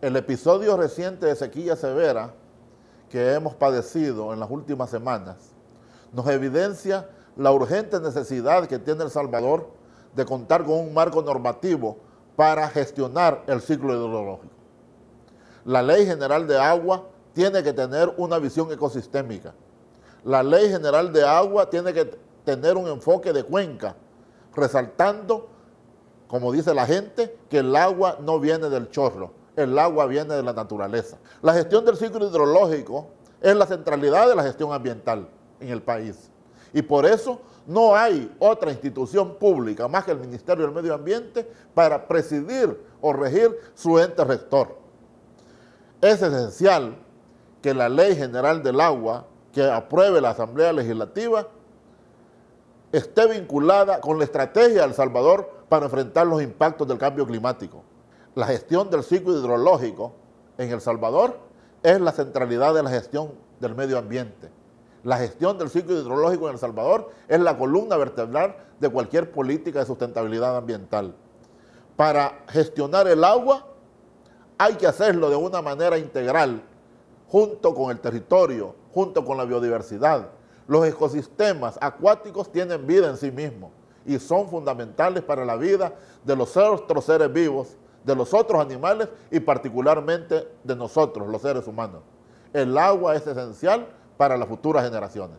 El episodio reciente de sequía severa que hemos padecido en las últimas semanas nos evidencia la urgente necesidad que tiene El Salvador de contar con un marco normativo para gestionar el ciclo hidrológico. La Ley General de Agua tiene que tener una visión ecosistémica. La Ley General de Agua tiene que tener un enfoque de cuenca, resaltando, como dice la gente, que el agua no viene del chorro, el agua viene de la naturaleza. La gestión del ciclo hidrológico es la centralidad de la gestión ambiental en el país. Y por eso no hay otra institución pública más que el Ministerio del Medio Ambiente para presidir o regir su ente rector. Es esencial que la Ley General del Agua que apruebe la Asamblea Legislativa esté vinculada con la estrategia de El Salvador para enfrentar los impactos del cambio climático la gestión del ciclo hidrológico en El Salvador es la centralidad de la gestión del medio ambiente. La gestión del ciclo hidrológico en El Salvador es la columna vertebral de cualquier política de sustentabilidad ambiental. Para gestionar el agua hay que hacerlo de una manera integral, junto con el territorio, junto con la biodiversidad. Los ecosistemas acuáticos tienen vida en sí mismos y son fundamentales para la vida de los otros seres vivos de los otros animales y particularmente de nosotros, los seres humanos. El agua es esencial para las futuras generaciones.